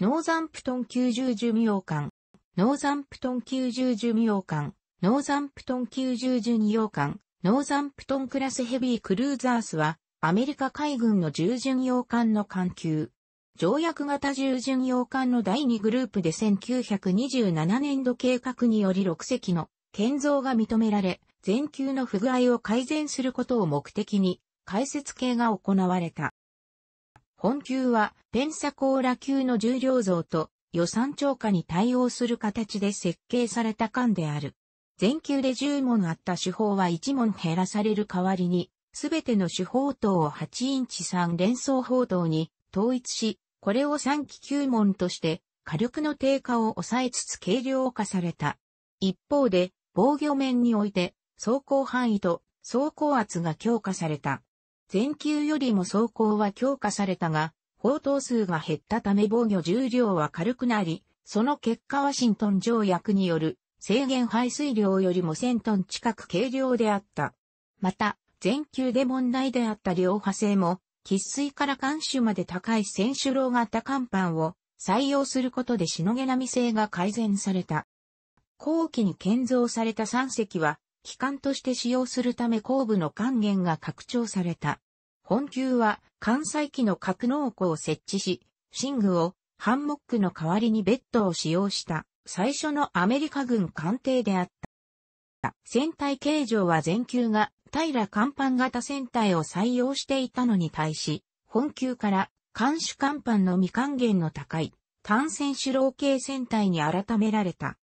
ノーザンプトン90寿命館、ノーザンプトン90寿命館、ノーザンプトン90寿2洋館、ノーザンプトンクラスヘビークルーザースは、アメリカ海軍の従巡洋艦の艦級。条約型従巡洋艦の第2グループで1927年度計画により6隻の建造が認められ、全級の不具合を改善することを目的に、解説系が行われた。本級はペンサコーラ級の重量増と予算超過に対応する形で設計された艦である。全級で10問あった手法は1問減らされる代わりに、すべての手法等を8インチ3連装砲塔に統一し、これを3機9問として火力の低下を抑えつつ軽量化された。一方で、防御面において、走行範囲と走行圧が強化された。前級よりも走行は強化されたが、砲塔数が減ったため防御重量は軽くなり、その結果ワシントン条約による制限排水量よりも1000トン近く軽量であった。また、全球で問題であった両派性も、喫水から艦首まで高い選手楼型甲板を採用することでしのげなみ性が改善された。後期に建造された3隻は、機関として使用するため後部の還元が拡張された。本級は関西機の格納庫を設置し、寝具をハンモックの代わりにベッドを使用した最初のアメリカ軍艦艇であった。船体形状は全級が平甲板型船体を採用していたのに対し、本級から艦首甲板の未還元の高い単線主老系船体に改められた。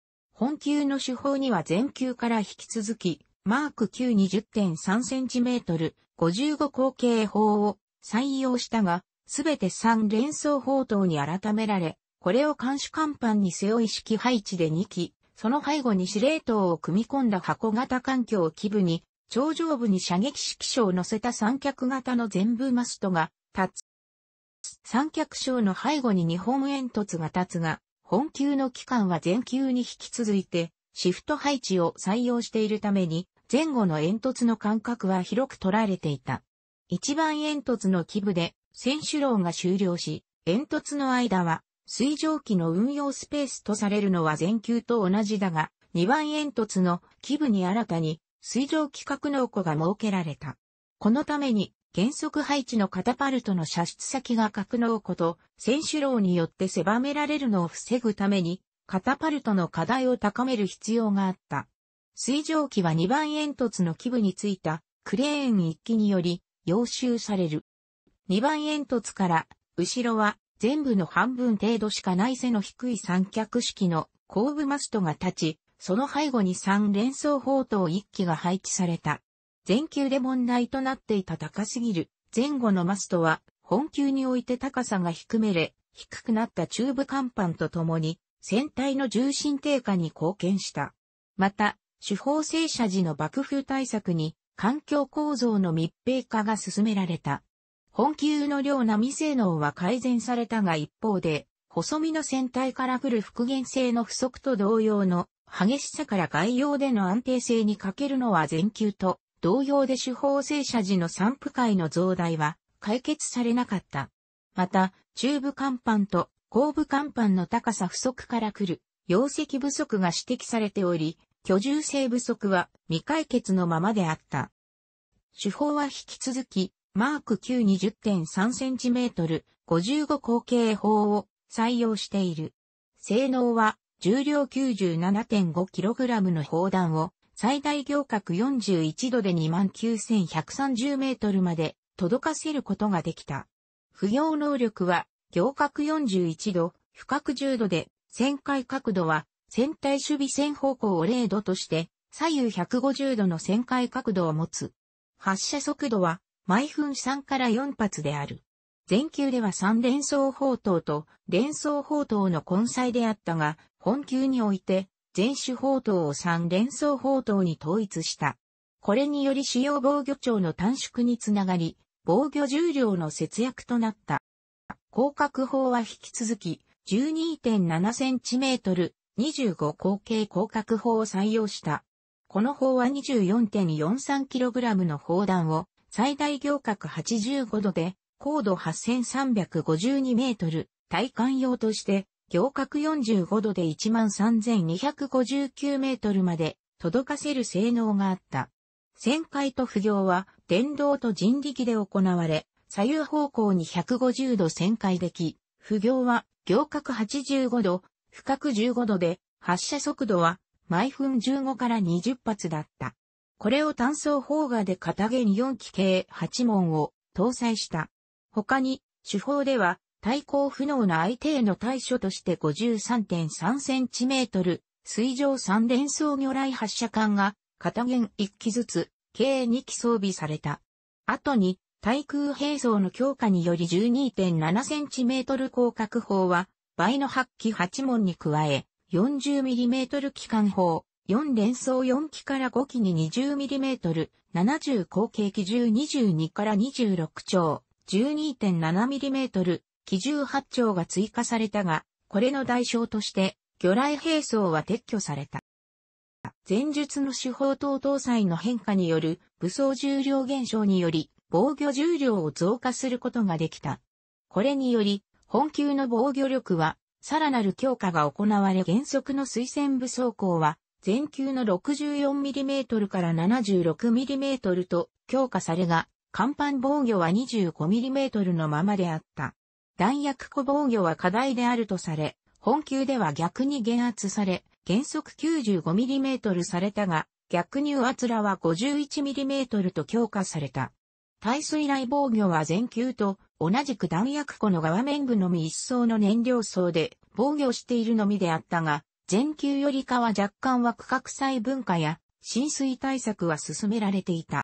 本球の手法には全球から引き続き、マーク 920.3cm、55口径砲を採用したが、すべて3連装砲塔に改められ、これを監視甲板に背負い式配置で2機、その背後に司令塔を組み込んだ箱型環境を基部に、頂上部に射撃式車を乗せた三脚型の全部マストが立つ。三脚章の背後に日本煙突が立つが、本級の期間は全級に引き続いて、シフト配置を採用しているために、前後の煙突の間隔は広く取られていた。一番煙突の基部で選手楼が終了し、煙突の間は水蒸気の運用スペースとされるのは全級と同じだが、2番煙突の基部に新たに水蒸気格納庫が設けられた。このために原則配置のカタパルトの射出先が格納庫と選手楼によって狭められるのを防ぐために、カタパルトの課題を高める必要があった。水蒸気は2番煙突の基部についたクレーン1機により要収される。2番煙突から後ろは全部の半分程度しかない背の低い三脚式の後部マストが立ち、その背後に3連装砲塔1機が配置された。全球で問題となっていた高すぎる前後のマストは、本球において高さが低めれ、低くなった中部甲板とともに、船体の重心低下に貢献した。また、手法正射時の爆風対策に、環境構造の密閉化が進められた。本球の量波性能は改善されたが一方で、細身の船体から来る復元性の不足と同様の激しさから外洋での安定性に欠けるのは全球と同様で司法正社時の散布会の増大は解決されなかった。また、中部甲板と後部甲板の高さ不足から来る、容積不足が指摘されており、居住性不足は未解決のままであった。手法は引き続き、マーク 920.3cm、55口径砲を採用している。性能は重量 97.5kg の砲弾を最大行角41度で29,130メートルまで届かせることができた。浮揚能力は行角41度、不角10度で、旋回角度は船体守備線方向を0度として、左右150度の旋回角度を持つ。発射速度は毎分3から4発である。全球では3連装砲塔と連装砲塔の根菜であったが、本球において全種砲塔を3連装砲塔に統一した。これにより使用防御庁の短縮につながり、防御重量の節約となった。広角砲は引き続き、12.7センチメートル、25口径広角砲を採用した。この砲は2 4 4 3ラムの砲弾を最大行角85度で高度8352メートル体感用として行角45度で13,259メートルまで届かせる性能があった。旋回と不行は電動と人力で行われ、左右方向に150度旋回でき、不行は行角85度、深く15度で発射速度は毎分15から20発だった。これを単装砲画で片弦4機系8門を搭載した。他に、手法では、対抗不能な相手への対処として53.3センチメートル、水上三連装魚雷発射管が、片弦1機ずつ、計2機装備された。後に、対空兵装の強化により12.7センチメートル広角砲は、倍の8機8門に加え、40mm 機関砲、4連装4機から5機に 20mm、70口径機1022から26丁、12.7mm、奇獣八丁が追加されたが、これの代償として、魚雷兵装は撤去された。前述の手法等搭載の変化による武装重量減少により防御重量を増加することができた。これにより本級の防御力はさらなる強化が行われ原則の推薦武装工は全級の 64mm から 76mm と強化されが、甲板防御は 25mm のままであった。弾薬庫防御は課題であるとされ、本級では逆に減圧され、原則 95mm されたが、逆に圧らは 51mm と強化された。耐水雷防御は全級と同じく弾薬庫の側面部のみ一層の燃料層で防御しているのみであったが、全級よりかは若干は区画細分化や浸水対策は進められていた。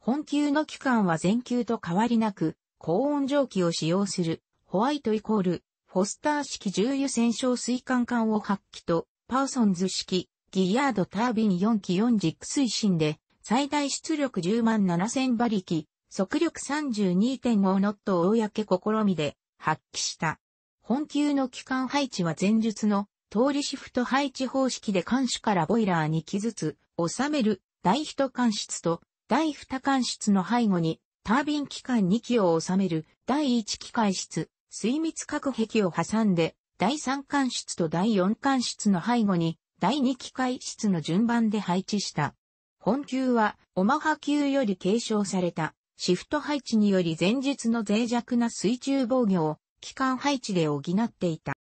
本級の期間は全級と変わりなく、高温蒸気を使用するホワイトイコール、フォスター式重油戦勝水管管を発揮と、パーソンズ式、ギヤードタービン4機4軸推進で、最大出力10万7000馬力、速力32.5ノットを公試みで発揮した。本級の機関配置は前述の通りシフト配置方式で艦首からボイラーに機ずつ収める第一艦室と第二艦室の背後にタービン機関2機を収める第一機械室、水密隔壁を挟んで、第三管室と第四管室の背後に、第二機械室の順番で配置した。本級は、オマハ級より継承された、シフト配置により前日の脆弱な水中防御を、機関配置で補っていた。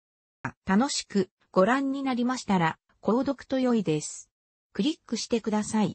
楽しくご覧になりましたら、購読と良いです。クリックしてください。